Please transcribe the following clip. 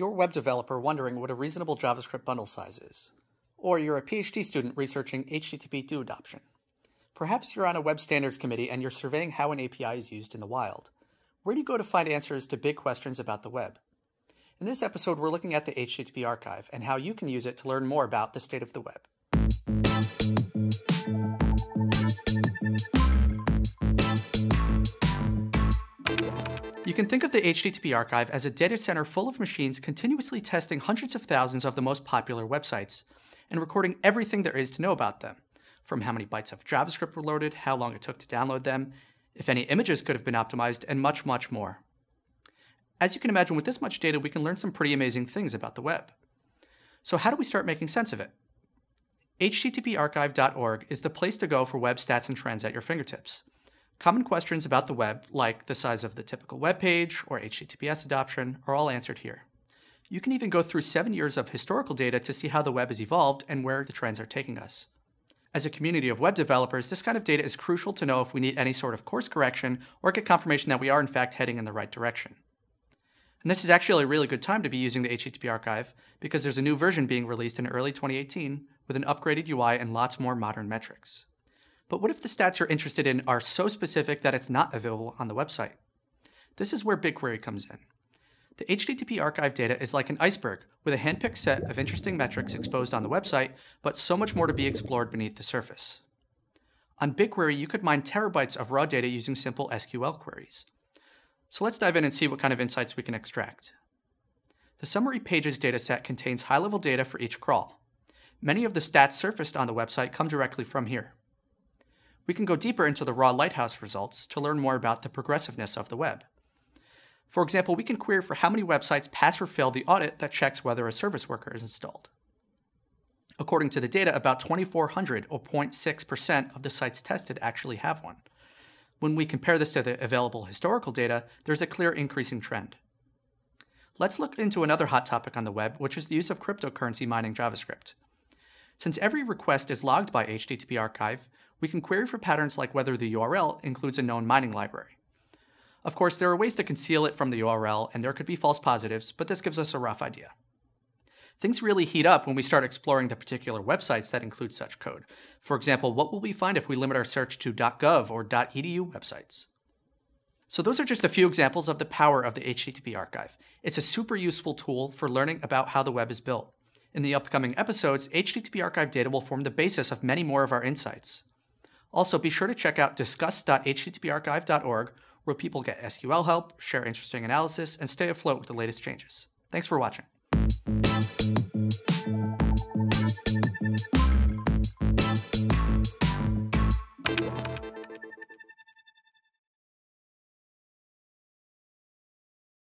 your web developer wondering what a reasonable JavaScript bundle size is, or you're a PhD student researching HTTP2 adoption. Perhaps you're on a web standards committee and you're surveying how an API is used in the wild. Where do you go to find answers to big questions about the web? In this episode, we're looking at the HTTP archive and how you can use it to learn more about the state of the web. You can think of the HTTP archive as a data center full of machines continuously testing hundreds of thousands of the most popular websites and recording everything there is to know about them, from how many bytes of JavaScript were loaded, how long it took to download them, if any images could have been optimized, and much, much more. As you can imagine, with this much data, we can learn some pretty amazing things about the web. So how do we start making sense of it? httparchive.org is the place to go for web stats and trends at your fingertips. Common questions about the web, like the size of the typical web page or HTTPS adoption, are all answered here. You can even go through seven years of historical data to see how the web has evolved and where the trends are taking us. As a community of web developers, this kind of data is crucial to know if we need any sort of course correction or get confirmation that we are in fact heading in the right direction. And this is actually a really good time to be using the HTTP archive because there's a new version being released in early 2018 with an upgraded UI and lots more modern metrics. But what if the stats you're interested in are so specific that it's not available on the website? This is where BigQuery comes in. The HTTP archive data is like an iceberg with a handpicked set of interesting metrics exposed on the website, but so much more to be explored beneath the surface. On BigQuery, you could mine terabytes of raw data using simple SQL queries. So let's dive in and see what kind of insights we can extract. The summary pages dataset contains high-level data for each crawl. Many of the stats surfaced on the website come directly from here we can go deeper into the raw Lighthouse results to learn more about the progressiveness of the web. For example, we can query for how many websites pass or fail the audit that checks whether a service worker is installed. According to the data, about 2,400 or 0.6% of the sites tested actually have one. When we compare this to the available historical data, there's a clear increasing trend. Let's look into another hot topic on the web, which is the use of cryptocurrency mining JavaScript. Since every request is logged by HTTP Archive, we can query for patterns like whether the URL includes a known mining library. Of course, there are ways to conceal it from the URL, and there could be false positives, but this gives us a rough idea. Things really heat up when we start exploring the particular websites that include such code. For example, what will we find if we limit our search to .gov or .edu websites? So those are just a few examples of the power of the HTTP archive. It's a super useful tool for learning about how the web is built. In the upcoming episodes, HTTP archive data will form the basis of many more of our insights. Also, be sure to check out discuss.httparchive.org, where people get SQL help, share interesting analysis, and stay afloat with the latest changes. Thanks for watching.